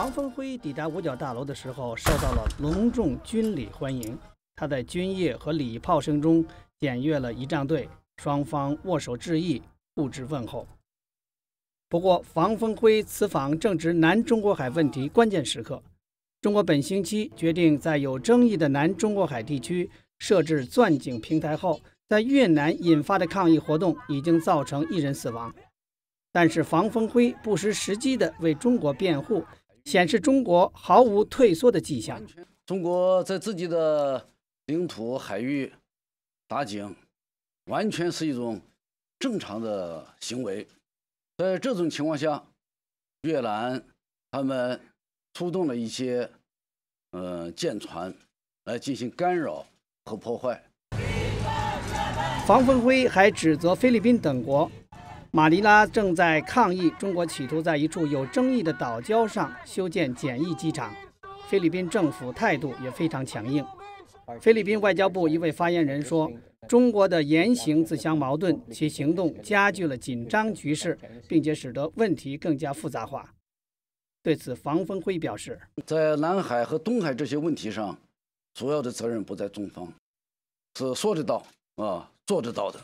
防风辉抵达五角大楼的时候，受到了隆重军礼欢迎。他在军乐和礼炮声中检阅了仪仗队，双方握手致意，互致问候。不过，防风辉此访正值南中国海问题关键时刻。中国本星期决定在有争议的南中国海地区设置钻井平台后，在越南引发的抗议活动已经造成一人死亡。但是，防风辉不失时机地为中国辩护。显示中国毫无退缩的迹象。中国在自己的领土海域打井，完全是一种正常的行为。在这种情况下，越南他们出动了一些呃舰船来进行干扰和破坏。黄凤辉还指责菲律宾等国。马尼拉正在抗议中国企图在一处有争议的岛礁上修建简易机场。菲律宾政府态度也非常强硬。菲律宾外交部一位发言人说：“中国的言行自相矛盾，其行动加剧了紧张局势，并且使得问题更加复杂化。”对此，房峰辉表示：“在南海和东海这些问题上，主要的责任不在中方，是说得到啊，做得到的。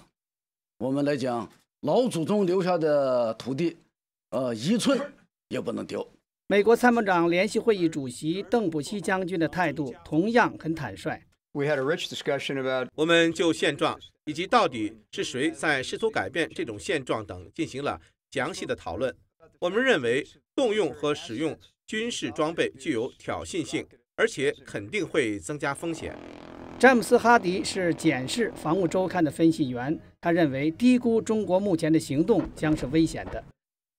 我们来讲。”老祖宗留下的土地，呃，一寸也不能丢。美国参谋长联席会议主席邓普西将军的态度同样很坦率。We had a rich discussion about，我们就现状以及到底是谁在试图改变这种现状等进行了详细的讨论。我们认为动用和使用军事装备具有挑衅性。而且肯定会增加风险。詹姆斯·哈迪是《简氏防务周刊》的分析员，他认为低估中国目前的行动将是危险的。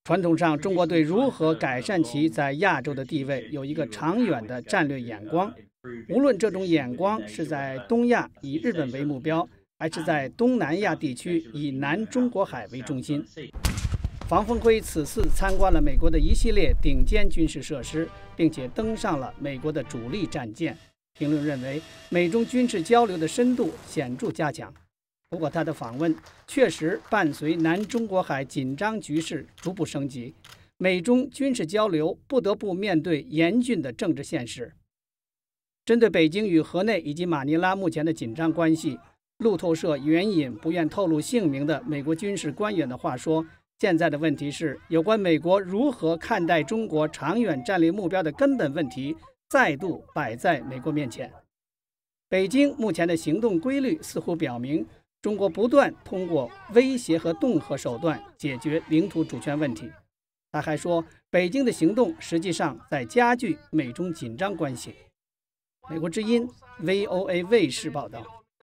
传统上，中国对如何改善其在亚洲的地位有一个长远的战略眼光，无论这种眼光是在东亚以日本为目标，还是在东南亚地区以南中国海为中心。防风辉此次参观了美国的一系列顶尖军事设施，并且登上了美国的主力战舰。评论认为，美中军事交流的深度显著加强。不过，他的访问确实伴随南中国海紧张局势逐步升级，美中军事交流不得不面对严峻的政治现实。针对北京与河内以及马尼拉目前的紧张关系，路透社援引不愿透露姓名的美国军事官员的话说。现在的问题是，有关美国如何看待中国长远战略目标的根本问题，再度摆在美国面前。北京目前的行动规律似乎表明，中国不断通过威胁和恫吓手段解决领土主权问题。他还说，北京的行动实际上在加剧美中紧张关系。美国之音 （VOA） 卫视报道。